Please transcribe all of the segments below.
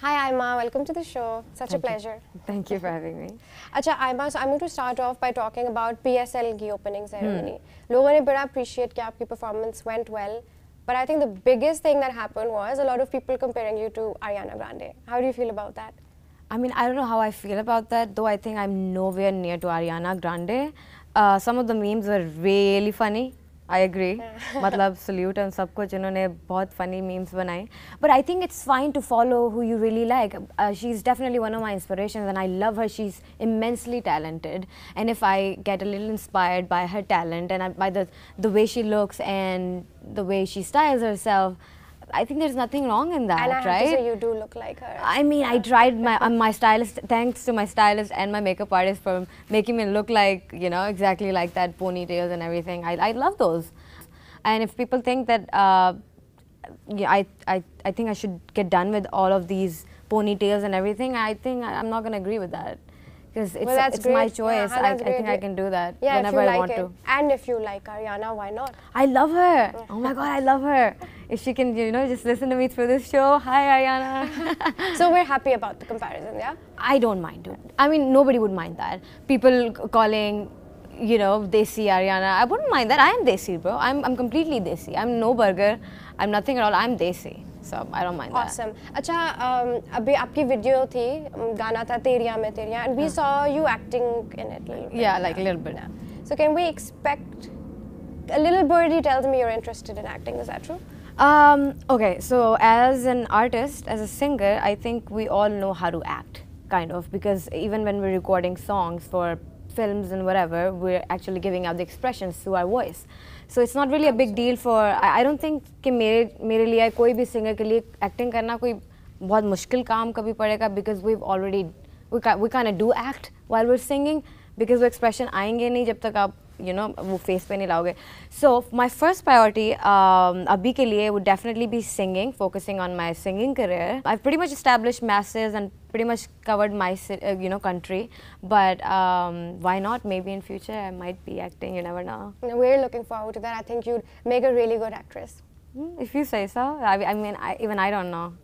Hi, Aima. Welcome to the show. Such Thank a pleasure. You. Thank you for having me. Acha, Aima, so I'm going to start off by talking about PSLG opening hmm. ceremony. Hmm. लोगों ने बड़ा appreciate आपकी performance went well. But I think the biggest thing that happened was a lot of people comparing you to Ariana Grande. How do you feel about that? I mean, I don't know how I feel about that, though I think I'm nowhere near to Ariana Grande. Uh, some of the memes were really funny. I agree. मतलब salute and सब कुछ इन्होंने बहुत funny memes बनाए. But I think it's fine to follow who you really like. Uh, she's definitely one of my inspirations and I love her. She's immensely talented. And if I get a little inspired by her talent and by the the way she looks and the way she styles herself, I think there's nothing wrong in that, and I right? say, you do look like her. I mean, yeah. I tried my um, my stylist. Thanks to my stylist and my makeup artist for making me look like you know exactly like that ponytails and everything. I I love those. And if people think that, uh, yeah, I I I think I should get done with all of these ponytails and everything, I think I, I'm not gonna agree with that because it's, well, it's great. my choice. Yeah, I, I, think I can do that yeah, whenever like I want it. to. And if you like Ariana, why not? I love her. Oh my God, I love her. If she can, you know, just listen to me through this show. Hi, Ariana. so we're happy about the comparison, yeah? I don't mind, dude. I mean, nobody would mind that. People calling, you know, Desi Ariana. I wouldn't mind that. I am Desi, bro. I'm, I'm completely Desi. I'm no burger. I'm nothing at all. I'm Desi. So I don't mind awesome. that. Awesome. Acha, um, abhi aapki video thi, um, gana tha Teriya Mein Teriya, and we -huh. Hmm. saw you acting in it. Little bit, yeah, like a little bit. Yeah. So can we expect? A little birdie tells me you're interested in acting. Is that true? Um, okay, so as an artist, as a singer, I think we all know how to act, kind of, because even when we're recording songs for films and whatever, we're actually giving out the expressions through our voice. So it's not really a big deal for I don't think कि मेरे मेरे लिए कोई भी singer के लिए acting करना कोई बहुत मुश्किल काम कभी पड़ेगा because we already we can do act while we're singing because वो एक्सप्रेशन आएंगे नहीं जब तक आप You know, वो फेस पे नहीं लाओगे सो माई फर्स्ट would अभी के लिए focusing on my singing career. I've pretty much established masses and pretty much covered my uh, you know country but um, why not maybe in future I might be acting you never know we're looking forward to that I think you'd make a really good actress hmm, if you say so I, mean even I don't know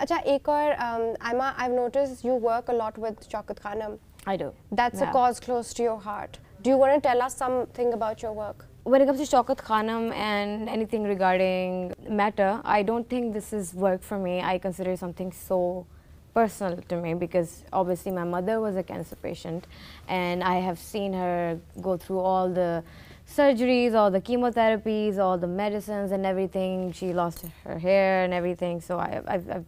Acha, ek aur, um, I've noticed you work a lot with Chaukat I do. That's yeah. a cause close to your heart. Do you want to tell us something about your work? When it comes to Shaukat Khanam and anything regarding matter, I don't think this is work for me. I consider something so personal to me because obviously my mother was a cancer patient and I have seen her go through all the surgeries, all the chemotherapies, all the medicines and everything. She lost her hair and everything. So I, I've, I've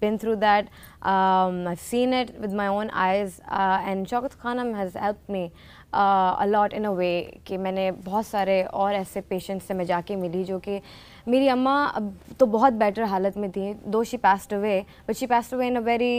been through that. Um, I've seen it with my own eyes, uh, and Shaukat Khanam has helped me uh, a lot in a way कि मैंने बहुत सारे और ऐसे patients से मैं जाके मिली जो कि मेरी अम्मा तो बहुत बेटर हालत में थी though she passed away but she passed away in a very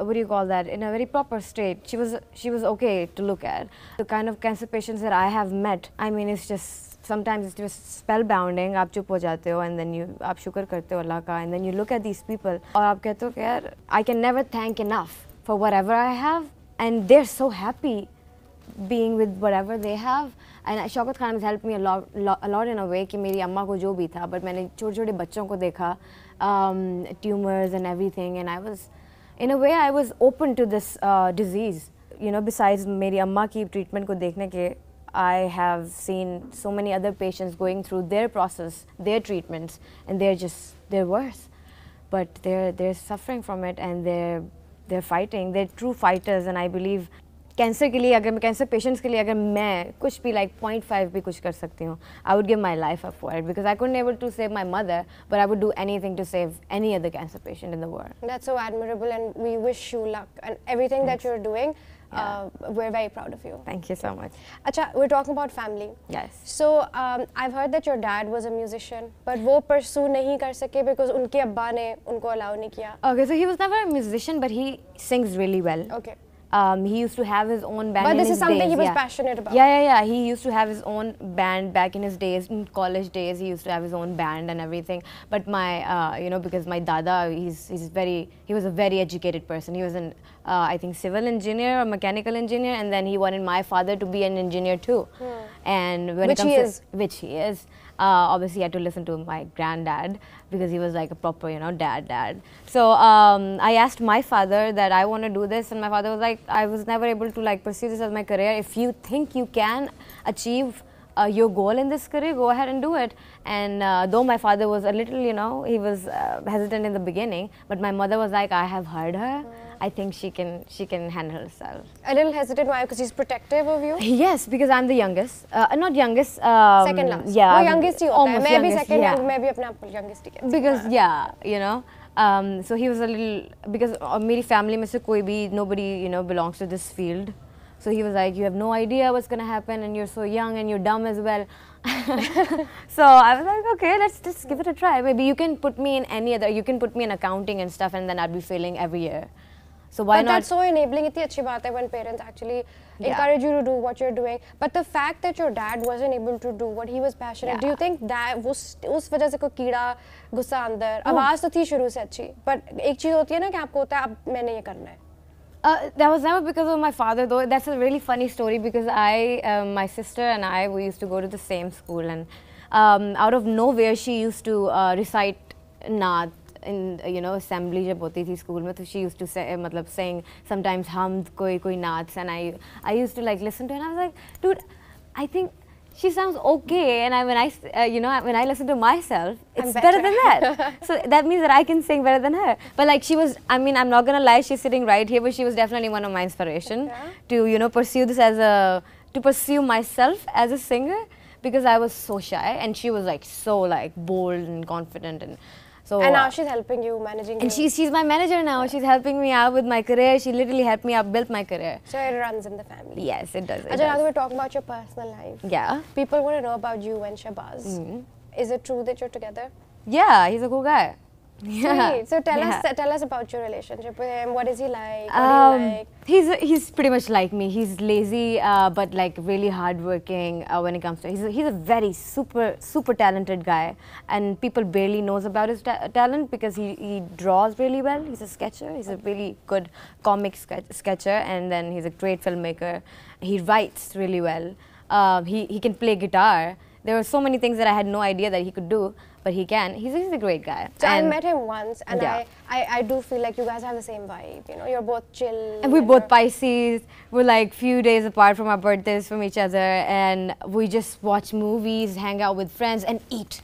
would you call that in a very proper state she was she was okay to look at the kind of cancer patients there I have met I mean it just sometimes it just spell bounding आप चुप हो जाते हो and then you आप शुक्र करते हो अल्लाह का and then you look at this people और आप कहते हो कि यार I can never thank enough for whatever I have and there so happy being with whatever they have. And Shaukat Khan has helped me a lot, a lot in a way कि मेरी अम्मा को जो भी था but मैंने छोटे छोटे बच्चों को देखा um, tumors and everything and I was in a way I was open to this uh, disease. You know, besides मेरी अम्मा की treatment को देखने के I have seen so many other patients going through their process, their treatments, and they're just they're worse. But they're they're suffering from it and they're they're fighting. They're true fighters, and I believe cancer के लिए अगर मैं cancer patients के लिए अगर मैं कुछ भी लाइक पॉइंट फाइव भी कुछ कर सकती हूँ I would give my life up for it because I couldn't able to save my mother but I would do anything to save any other cancer patient in the world so admirable and we wish you luck and everything that you are doing Yeah. Uh, we're very proud of you. Thank you so much. Acha, we're talking about family. Yes. So um, I've heard that your dad was a musician, but वो pursue नहीं कर सके because उनके अब्बा ने उनको allow नहीं किया. Okay, so he was never a musician, but he sings really well. Okay. Um, he used to have his own band. But this is something days. he was yeah. passionate about. Yeah, yeah, yeah. He used to have his own band back in his days, in college days. He used to have his own band and everything. But my, uh, you know, because my dada, he's he's very, he was a very educated person. He was an uh, I think civil engineer or mechanical engineer, and then he wanted my father to be an engineer too. Hmm. And when which it comes he is, to, which he is. Uh, obviously, I had to listen to my granddad because he was like a proper, you know, dad, dad. So um, I asked my father that I want to do this, and my father was like, I was never able to like pursue this as my career. If you think you can achieve uh, your goal in this career, go ahead and do it. And uh, though my father was a little, you know, he was uh, hesitant in the beginning, but my mother was like, I have heard her. Mm. I think she can she can handle herself. A little hesitant, why? Because she's protective of you. Yes, because I'm the youngest. Uh, not youngest. Um, second last. Yeah. वो oh, youngest ही almost youngest. Maybe second yeah. young, Maybe भी youngest he Because yeah, you know. Um, so he was a little because my uh, family Mr. कोई nobody you know belongs to this field. So he was like, you have no idea what's going to happen and you're so young and you're dumb as well. so I was like, okay, let's just give it a try. Maybe you can put me in any other, you can put me in accounting and stuff and then I'd be failing every year. So why but not? That's so enabling. It's achhi baat hai when parents actually yeah. encourage you to do what you're doing. But the fact that your dad wasn't able to do what he was passionate, yeah. do you think that वो us wajah se koi keeda gussa andar awaaz to thi shuru se achhi but ek cheez hoti hai na ki aapko hota hai ab maine ye karna hai Uh, that was never because of my father, though. That's a really funny story because I, uh, my sister and I, we used to go to the same school, and um, out of nowhere, she used to uh, recite naad in uh, you know assembly जब होती thi school में तो she used to say matlab uh, saying sometimes hummed koi koi नाच and I I used to like listen to her and I was like dude I think she sounds okay and I, when I uh, you know when I listen to myself it's better. better. than that so that means that I can sing better than her but like she was I mean I'm not gonna lie she's sitting right here but she was definitely one of my inspiration okay. to you know pursue this as a to pursue myself as a singer because I was so shy and she was like so like bold and confident and so and now uh, she's helping you managing. And she's she's my manager now. Yeah. She's helping me out with my career. She literally helped me up build my career. So it runs in the family. Yes, it does. It Ajay, now we're talking about your personal life. Yeah. People want to know about you and Shabazz. Mm -hmm. Is it true that you're together? Yeah, he's a cool guy. Yeah. Sweet. So tell yeah. us tell us about your relationship with him. What is he like? Um, like? He's he's pretty much like me. He's lazy, uh, but like really hardworking uh, when it comes to. He's a, he's a very super super talented guy, and people barely knows about his ta talent because he he draws really well. He's a sketcher. He's a really good comic sketcher, and then he's a great filmmaker. He writes really well. Uh, he he can play guitar there were so many things that I had no idea that he could do, but he can. He's, he's a great guy. So and I met him once, and yeah. I, I, I, do feel like you guys have the same vibe. You know, you're both chill. And we're and both Pisces. We're like few days apart from our birthdays from each other, and we just watch movies, hang out with friends, and eat.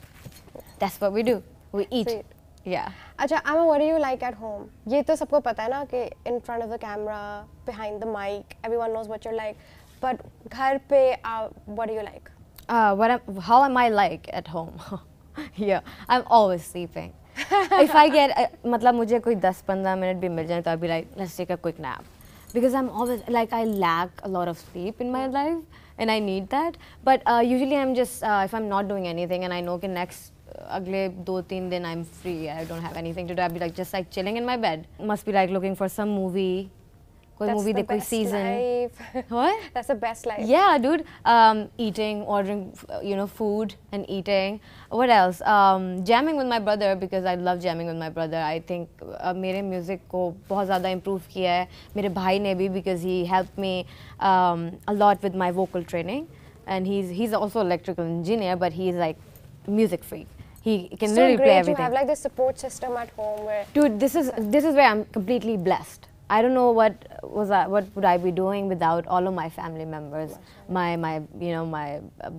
That's what we do. We eat. Sweet. Yeah. अच्छा I am what you like at home ये तो सबको पता है ना कि in front of the camera behind the mic everyone knows what you like but घर पे what you like uh, what am, how am I like at home? yeah, I'm always sleeping. if I get, I मतलब मुझे कोई 10-15 minute भी मिल जाए तो I'll be like, let's take a quick nap. Because I'm always, like I lack a lot of sleep in my life and I need that. But uh, usually I'm just, uh, if I'm not doing anything and I know that next अगले दो तीन दिन I don't have anything to do. I'll be like just like chilling in my bed. Must be like looking for some movie. कोई movie the कोई life. Yeah, dude. um eating ordering uh, you know food and eating what else um jamming with my brother because I love jamming with my brother I think uh, music music को बहुत ज़्यादा improve किया है मेरे bhai ने because he helped me um a lot with my vocal training and he's he's also electrical engineer but he's like music freak he can so really great play everything. You have like the support system at home where. Dude, this is this is where I'm completely blessed. I don't know what was I, what would I be doing without all of my family members, my my you know my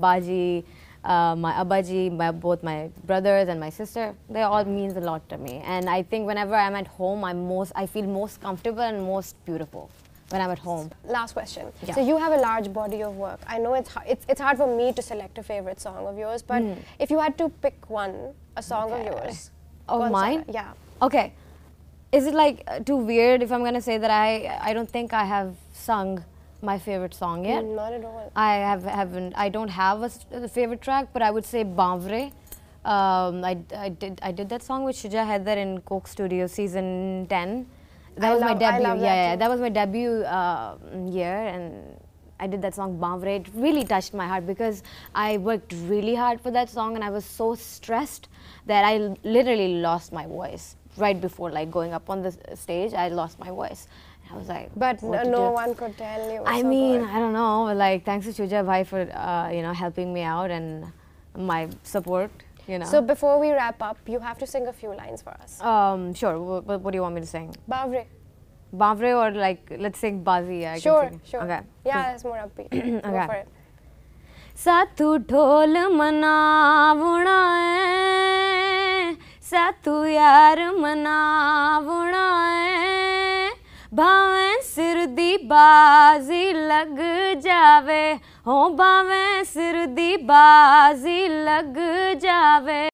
baji, uh, my abaji, my both my brothers and my sister. They all means a lot to me, and I think whenever I'm at home, I'm most I feel most comfortable and most beautiful when I'm at home. Last question. Yeah. So you have a large body of work. I know it's it's it's hard for me to select a favorite song of yours, but mm. if you had to pick one, a song okay. of yours, of oh, mine, yeah. Okay is it like too weird if I'm gonna say that I I don't think I have sung my favorite song yet? Mm, not at all. I have haven't. I don't have a, a favorite track, but I would say Bavre. Um, I, I did I did that song with Shuja Heather in Coke Studio season ten. That I was love, my debut. Yeah, that yeah, that was my debut uh, year, and I did that song Bavre. It really touched my heart because I worked really hard for that song, and I was so stressed that I literally lost my voice right before like going up on the stage, I lost my voice. I was like, but no, no one could tell you. I so mean, good. I don't know. Like, thanks to Chuja Bhai for uh, you know helping me out and my support. You know. So before we wrap up, you have to sing a few lines for us. Um, sure. What, what do you want me to sing? Bavre. Bavre or like let's sing Bazi. I sure, sing. sure. Okay. Yeah, that's more upbeat. okay. Go for it. साथू ढोल मनावणा ਸਤੁ ਯਾਰ ਮਨਾਵਣਾ ਭਾਵੇਂ ਸਿਰ ਦੀ ਬਾਜ਼ੀ ਲੱਗ ਜਾਵੇ ਹੋ ਭਾਵੇਂ ਸਿਰ ਦੀ ਬਾਜ਼ੀ ਲੱਗ ਜਾਵੇ